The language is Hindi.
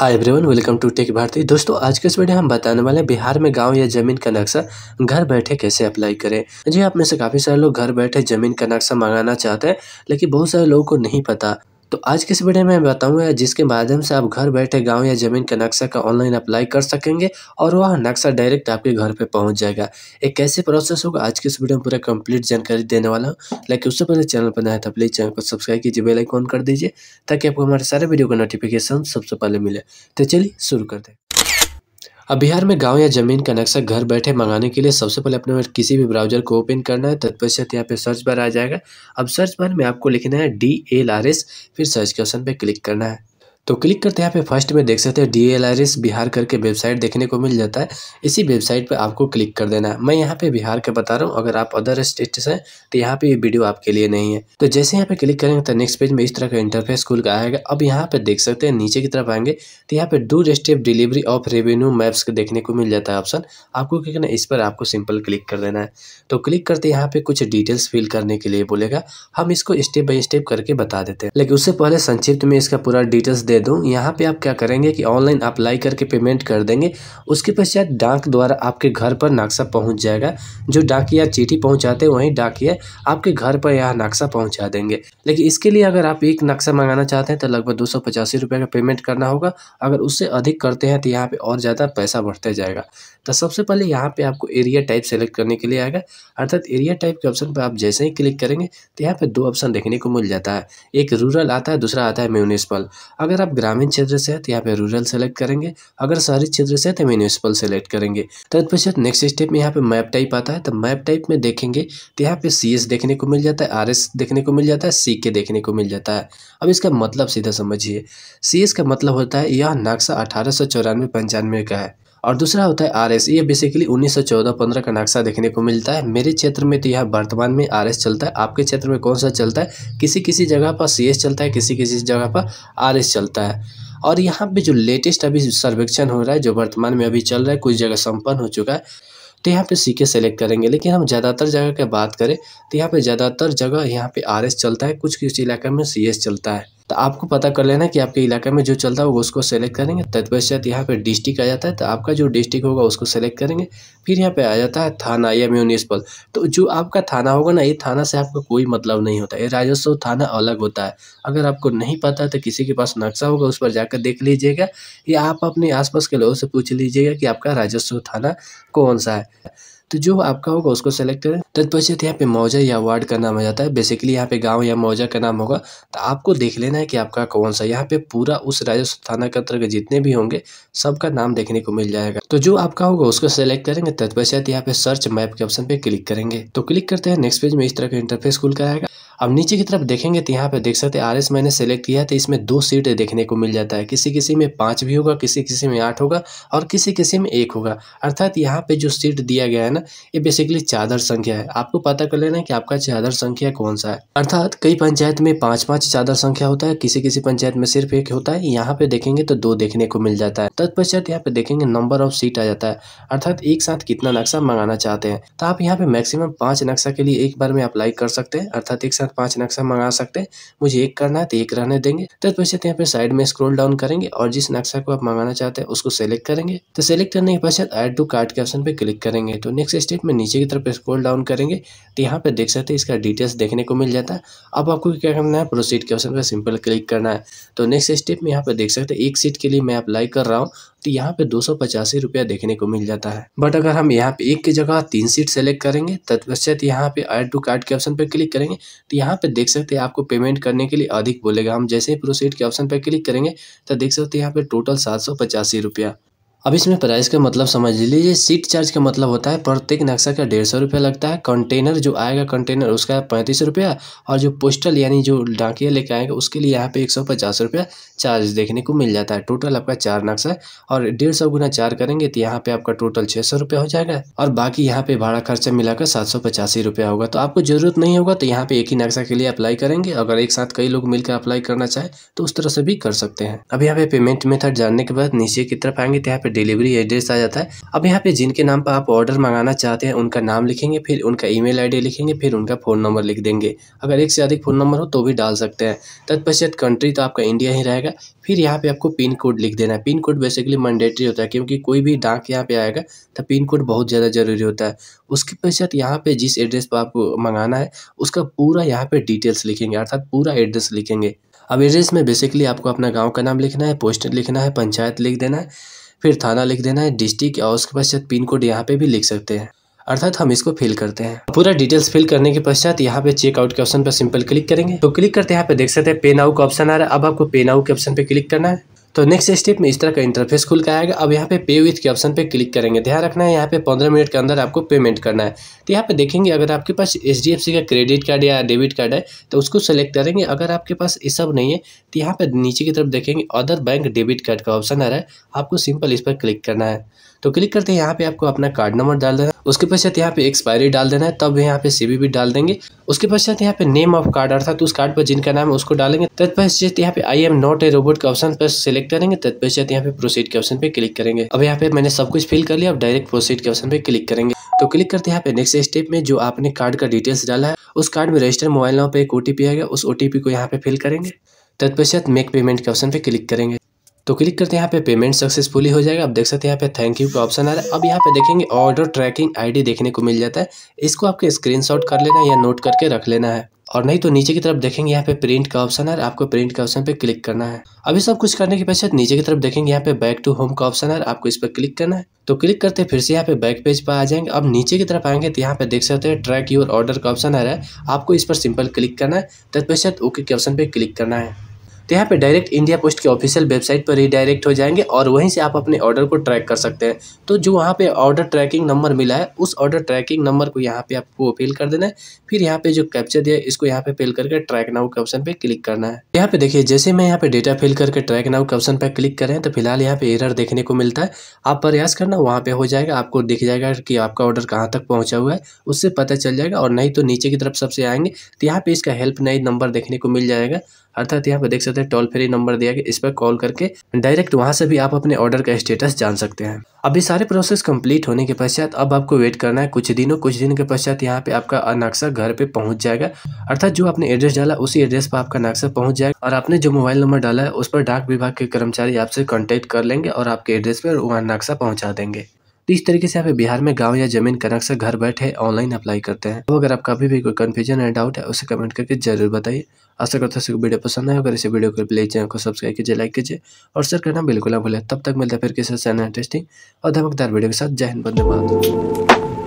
hi everyone welcome to Tech Bharti दोस्तों आज के इस वीडियो हम बताने वाले हैं बिहार में गांव या जमीन का नक्शा घर बैठे कैसे अप्लाई करें जी आप में से काफी सारे लोग घर बैठे जमीन का नक्शा मंगाना चाहते हैं लेकिन बहुत सारे लोगों को नहीं पता तो आज के इस वीडियो में मैं बताऊंगा जिसके माध्यम से आप घर बैठे गांव या ज़मीन का नक्शा का ऑनलाइन अप्लाई कर सकेंगे और वह नक्शा डायरेक्ट आपके घर पे पहुंच जाएगा एक कैसे प्रोसेस होगा आज के इस वीडियो में पूरा कंप्लीट जानकारी देने वाला हूँ लेकिन उससे पहले चैनल पर नया था प्लीज़ चैनल को सब्सक्राइब कीजिए बेलाइकॉन कर दीजिए ताकि आपको हमारे सारे वीडियो का नोटिफिकेशन सबसे पहले मिले तो चलिए शुरू कर दें अब बिहार में गांव या जमीन का नक्शा घर बैठे मंगाने के लिए सबसे पहले अपने किसी भी ब्राउजर को ओपन करना है तत्पश्चात यहाँ पे सर्च बार आ जाएगा अब सर्च बार में आपको लिखना है डी एल आर एस फिर सर्च के ऑप्शन पर क्लिक करना है तो क्लिक करते हैं यहाँ पे फर्स्ट में देख सकते हैं D L R S Bihar करके वेबसाइट देखने को मिल जाता है इसी वेबसाइट पे आपको क्लिक कर देना है मैं यहाँ पे बिहार का बता रहा हूँ अगर आप अदर स्टेट से हैं तो यहाँ पे ये वीडियो आपके लिए नहीं है तो जैसे यहाँ पे क्लिक करेंगे तो नेक्स्ट पेज में इस तरह का इंटरफेस खुल का आएगा अब यहाँ पे देख सकते हैं नीचे की तरफ आएंगे तो यहाँ पे door step delivery of revenue maps देखने को मिल जाता है ऑप्शन आपको क्या करना है इस पर आपको सिंपल क्लिक कर देना है तो क्लिक करते यहाँ पे कुछ डिटेल्स फिल करने के लिए बोलेगा हम इसको स्टेप बाई स्टेप करके बता देते हैं लेकिन उससे पहले संक्षिप्त में इसका पूरा डिटेल्स दे दूँ यहाँ पे आप क्या करेंगे कि ऑनलाइन अप्लाई करके पेमेंट कर देंगे उसके पश्चात डाक द्वारा आपके घर पर नाक्शा पहुँच जाएगा जो डाकिया चिट्ठी पहुँचाते हैं वहीं डाकिया आपके घर पर यह नक्शा पहुँचा देंगे लेकिन इसके लिए अगर आप एक नक्शा मंगाना चाहते हैं तो लगभग दो रुपए का पेमेंट करना होगा अगर उससे अधिक करते हैं तो यहाँ पर और ज़्यादा पैसा बढ़ता जाएगा तो सबसे पहले यहाँ पर आपको एरिया टाइप सेलेक्ट करने के लिए आएगा अर्थात एरिया टाइप के ऑप्शन पर आप जैसे ही क्लिक करेंगे तो यहाँ पर दो ऑप्शन देखने को मिल जाता है एक रूरल आता है दूसरा आता है म्यूनिसिपल अगर अगर आप ग्रामीण क्षेत्र से है तो यहाँ पे रूरल सेलेक्ट करेंगे अगर शहरी क्षेत्र से है तो म्यूनिसिपल सेलेक्ट करेंगे तत्पश्चात तो नेक्स्ट स्टेप में यहाँ पे मैप टाइप आता है तो मैप टाइप में देखेंगे तो यहाँ पे सी देखने को मिल जाता है आर देखने को मिल जाता है सी देखने को मिल जाता है अब इसका मतलब सीधा समझिए सी का मतलब होता है यह नक्शा अठारह सौ चौरानवे पंचानवे का है और दूसरा होता है आर एस ये बेसिकली उन्नीस सौ चौदह पंद्रह का नक्शा देखने को मिलता है मेरे क्षेत्र में तो यह वर्तमान में आर एस चलता है आपके क्षेत्र में कौन सा चलता है किसी किसी जगह पर सी एस चलता है किसी किसी जगह पर आर एस चलता है और यहाँ पे जो लेटेस्ट अभी सर्वेक्षण हो रहा है जो वर्तमान में अभी चल रहा है कुछ जगह सम्पन्न हो चुका है तो यहाँ पे सी के सेलेक्ट करेंगे लेकिन हम ज़्यादातर जगह की बात करें तो यहाँ पे ज़्यादातर जगह यहाँ पे आर एस चलता है कुछ कुछ इलाके में सी एस चलता है तो आपको पता कर लेना कि आपके इलाके में जो चलता होगा उसको सेलेक्ट करेंगे तत्पश्चात यहाँ पर डिस्ट्रिक्ट आ जाता है तो आपका जो डिस्ट्रिक्ट होगा उसको सेलेक्ट करेंगे फिर यहाँ पे आ जाता है थाना या म्यूनिसिपल तो जो आपका थाना होगा ना ये थाना से आपका कोई मतलब नहीं होता ये राजस्व थाना अलग होता है अगर आपको नहीं पता तो किसी के पास नक्शा होगा उस पर जाकर देख लीजिएगा या आप अपने आसपास के लोगों से पूछ लीजिएगा कि आपका राजस्व थाना कौन सा है तो जो आपका होगा उसको सेलेक्ट करें तत्पश्चात यहाँ पे मौजा या वार्ड का नाम आ जाता है बेसिकली यहाँ पे गांव या मौजा का नाम होगा तो आपको देख लेना है कि आपका कौन सा यहाँ पे पूरा उस राजस्व थाना के जितने भी होंगे सबका नाम देखने को मिल जाएगा तो जो आपका होगा उसको सेलेक्ट करेंगे तत्पश्चात यहाँ पे सर्च मैप के ऑप्शन पे क्लिक करेंगे तो क्लिक करते हैं नेक्स्ट पेज में इस तरह का इंटरफेस खुल कर आएगा अब नीचे की तरफ देखेंगे तो यहाँ पे देख सकते हैं आर एस मैंने सेलेक्ट किया तो इसमें दो सीट देखने को मिल जाता है किसी किसी में पांच भी होगा किसी किसी में आठ होगा और किसी किसी में एक होगा अर्थात यहाँ पे जो सीट दिया गया है ना ना ये बेसिकली चादर संख्या है आपको पता कर लेना है कि आपका चादर संख्या कौन सा है अर्थात कई पंचायत में पांच पांच चादर संख्या होता है किसी किसी पंचायत में सिर्फ एक होता है यहाँ पे देखेंगे तो दो देखने को मिल जाता है तत्पश्चात यहाँ पे देखेंगे नंबर ऑफ सीट आ जाता है अर्थात एक साथ कितना नक्शा मंगाना चाहते हैं तो आप यहाँ पे मैक्सिमम पांच नक्शा के लिए एक बार में अप्लाई कर सकते हैं अर्थात एक साथ पांच नक्शा मंगा सकते हैं मुझे एक करना है तो एक रहने देंगे तत्पश्चात यहाँ पे साइड में स्क्रोल डाउन करेंगे और जिस नक्शा को आप मंगाना चाहते हैं उसको सेलेक्ट करेंगे तो सेलेक्ट करने के पश्चात एड टू कार्ड के ऑप्शन पे क्लिक करेंगे तो नेक्स्ट नेक्स्ट स्टेप में नीचे की तरफ स्क्रॉल डाउन करेंगे तो यहाँ पे देख सकते हैं इसका डिटेल्स देखने को मिल जाता है अब आपको क्या करना है प्रोसीड के ऑप्शन पर सिंपल क्लिक करना है तो नेक्स्ट स्टेप में यहाँ पे देख सकते हैं एक सीट के लिए मैं अप्लाई कर रहा हूँ तो यहाँ पे दो रुपया देखने को मिल जाता है बट अगर हम यहाँ पे एक की जगह तीन सीट सेलेक्ट करेंगे तो तत्पश्चात यहाँ पे एड टू कार्ड के ऑप्शन पर क्लिक करेंगे तो यहाँ पे देख सकते हैं आपको पेमेंट करने के लिए अधिक बोलेगा हम जैसे ही प्रोसीड के ऑप्शन पर क्लिक करेंगे तो देख सकते हैं यहाँ पे टोटल सात रुपया अब इसमें प्राइस का मतलब समझ लीजिए सीट चार्ज का मतलब होता है प्रत्येक नक्शा का डेढ़ सौ रुपया लगता है कंटेनर जो आएगा कंटेनर उसका पैंतीस रुपया और जो पोस्टल यानी जो डाकिया लेके आएगा उसके लिए यहाँ पे एक सौ पचास रुपया चार्ज देखने को मिल जाता है टोटल आपका चार नक्शा और डेढ़ सौ गुना चार करेंगे तो यहाँ पे आपका टोटल छः सौ रुपया हो जाएगा और बाकी यहाँ पे भाड़ा खर्चा मिलाकर सात सौ पचासी रुपया होगा तो आपको जरूरत नहीं होगा तो यहाँ पे एक ही नक्शा के लिए अप्लाई करेंगे अगर एक साथ कई लोग मिलकर अप्लाई करना चाहे तो उस तरह से भी कर सकते हैं अब यहाँ पे पेमेंट मेथड जानने के बाद नीचे की तरफ आएंगे तो यहाँ पे डिलीवरी एड्रेस आ जाता है अब यहाँ पे जिनके नाम पर आप ऑर्डर मंगाना चाहते हैं उनका नाम लिखेंगे फिर उनका ईमेल आईडी लिखेंगे फिर उनका फ़ोन नंबर लिख देंगे अगर एक से अधिक फ़ोन नंबर हो तो भी डाल सकते हैं तत्पश्चात कंट्री तो आपका इंडिया ही रहेगा फिर यहाँ पे आपको पिन कोड लिख देना है पिन कोड बेसिकली मैंडेटरी होता है क्योंकि कोई भी डाक यहाँ पे आएगा तो पिन कोड बहुत ज़्यादा ज़रूरी होता है उसके पश्चात यहाँ पे जिस एड्रेस पर आपको मंगाना है उसका पूरा यहाँ पे डिटेल्स लिखेंगे अर्थात पूरा एड्रेस लिखेंगे अब एड्रेस में बेसिकली आपको अपना गाँव का नाम लिखना है पोस्टर लिखना है पंचायत लिख देना है फिर थाना लिख देना है डिस्ट्रिक्ट और उसके पश्चात पिन कोड यहाँ पे भी लिख सकते हैं अर्थात हम इसको फिल करते हैं पूरा डिटेल्स फिल करने के पश्चात यहाँ पे चेकआउट के ऑप्शन पर सिंपल क्लिक करेंगे तो क्लिक करते यहाँ पे देख सकते हैं पेन आउट का ऑप्शन आ रहा है अब आपको पेन आउट के ऑप्शन पे क्लिक करना है तो नेक्स्ट स्टेप में इस तरह का इंटरफेस खुल का आएगा अब यहाँ पे पे विथ के ऑप्शन पे क्लिक करेंगे ध्यान रखना है यहाँ पे पंद्रह मिनट के अंदर आपको पेमेंट करना है तो यहाँ पे देखेंगे अगर आपके पास एच का क्रेडिट कार्ड या डेबिट कार्ड है तो उसको सेलेक्ट करेंगे अगर आपके पास ये सब नहीं है तो यहाँ पर नीचे की तरफ देखेंगे अदर बैंक डेबिट कार्ड का ऑप्शन आ रहा है आपको सिंपल इस पर क्लिक करना है तो क्लिक करते हैं यहाँ पे आपको अपना कार्ड नंबर डाल देना है उसके पश्चात यहाँ पे एक्सपायरी डाल देना है तब यहाँ पे सी डाल देंगे उसके पश्चात यहाँ पे नेम ऑफ कार्ड अर्थात उस कार्ड पर जिनका नाम है उसको डालेंगे तत्पश्चात यहाँ पे I am not a robot का ऑप्शन पर सिलेक्ट सेलेक्ट करेंगे तत्पश्चात यहाँ पे प्रोसीड के ऑप्शन पे क्लिक करेंगे अब यहाँ पे मैंने सब कुछ फिल कर लिया अब डायरेक्ट प्रोसीड के ऑप्शन पे क्लिक करेंगे तो क्लिक करते हैं यहाँ पे नेक्स्ट स्टेप में जो आपने कार्ड का डिटेल्स डाला है उस कार्ड में रजिस्टर मोबाइल नंबर पर एक ओटीपी आएगा उस ओटीपी को यहाँ पे फिल करेंगे तत्पश्चात मेक पेमेंट के ऑप्शन पे क्लिक करेंगे तो क्लिक करते हैं यहाँ पे पेमेंट सक्सेसफुली हो जाएगा अब देख सकते हैं यहाँ पे थैंक यू का ऑप्शन आ रहा है अब यहाँ पे देखेंगे ऑर्डर ट्रैकिंग आईडी देखने को मिल जाता है इसको आपके स्क्रीनशॉट कर लेना है या नोट करके रख लेना है और नहीं तो नीचे की तरफ देखेंगे यहाँ पे प्रिंट का ऑप्शन है आपको प्रिंट का ऑप्शन पे क्लिक करना है अभी सब कुछ करने के पश्चात नीचे की तरफ देखेंगे यहाँ पे बैक टू होम का ऑप्शन है आपको इस पर क्लिक करना है तो क्लिक करते फिर से यहाँ पे बैक पेज पर आ जाएंगे अब नीचे की तरफ आएंगे तो यहाँ पे देख सकते हैं ट्रैक योर ऑर्डर का ऑप्शन आ रहा है आपको इस पर सिंपल क्लिक करना है तत्पश्चात ओके के ऑप्शन पे क्लिक करना है तो यहाँ पे डायरेक्ट इंडिया पोस्ट के ऑफिशियल वेबसाइट पर रिडायरेक्ट हो जाएंगे और वहीं से आप अपने ऑर्डर को ट्रैक कर सकते हैं तो जो वहाँ पे ऑर्डर ट्रैकिंग नंबर मिला है उस ऑर्डर ट्रैकिंग नंबर को यहाँ पे आपको फिल कर देना है फिर यहाँ पे जो कैप्चर दिया है इसको यहाँ पे फिल करके ट्रैक नाउ के ऑप्शन पे क्लिक करना है यहाँ पे देखिए जैसे मैं यहाँ पे डेटा फिल करके ट्रैक नाउ के ऑप्शन पर क्लिक करें तो फिलहाल यहाँ पे एरर देखने को मिलता है आप प्रयास करना वहाँ पे हो जाएगा आपको दिख जाएगा कि आपका ऑर्डर कहाँ तक पहुँचा हुआ है उससे पता चल जाएगा और नहीं तो नीचे की तरफ सबसे आएंगे तो यहाँ पे इसका हेल्प नई नंबर देखने को मिल जाएगा अर्थात यहाँ पे देख सकते हैं टोल फ्री नंबर दिया गया इस पर कॉल करके डायरेक्ट वहाँ से भी आप अपने ऑर्डर का स्टेटस जान सकते हैं अभी सारे प्रोसेस कंप्लीट होने के पश्चात अब आपको वेट करना है कुछ दिनों कुछ दिन के पश्चात यहाँ पे आपका नक्शा घर पे पहुँच जाएगा अर्थात जो आपने एड्रेस डाला उसी एड्रेस पर आपका नक्शा पहुंच जाएगा और आपने जो मोबाइल नंबर डाला है उस पर डाक विभाग के कर्मचारी आपसे कॉन्टेक्ट कर लेंगे और आपके एड्रेस पर वहाँ नक्शा पहुँचा देंगे तो इस तरीके से आप बिहार में गाँव या जमीन का नक्शा घर बैठे ऑनलाइन अप्लाई करते हैं तो अगर आपका अभी भी कोई कन्फ्यूजन या डाउट है उसे कमेंट करके जरूर बताइए आशा करता है वीडियो पसंद आए अगर इसे वीडियो को प्ले चैनल को सब्सक्राइब कीजिए लाइक कीजिए और शेयर करना बिल्कुल ना भूलें तब तक मिलता है फिर किसी इंटरेस्टिंग और धमकदार वीडियो के साथ जय हिंद बंदे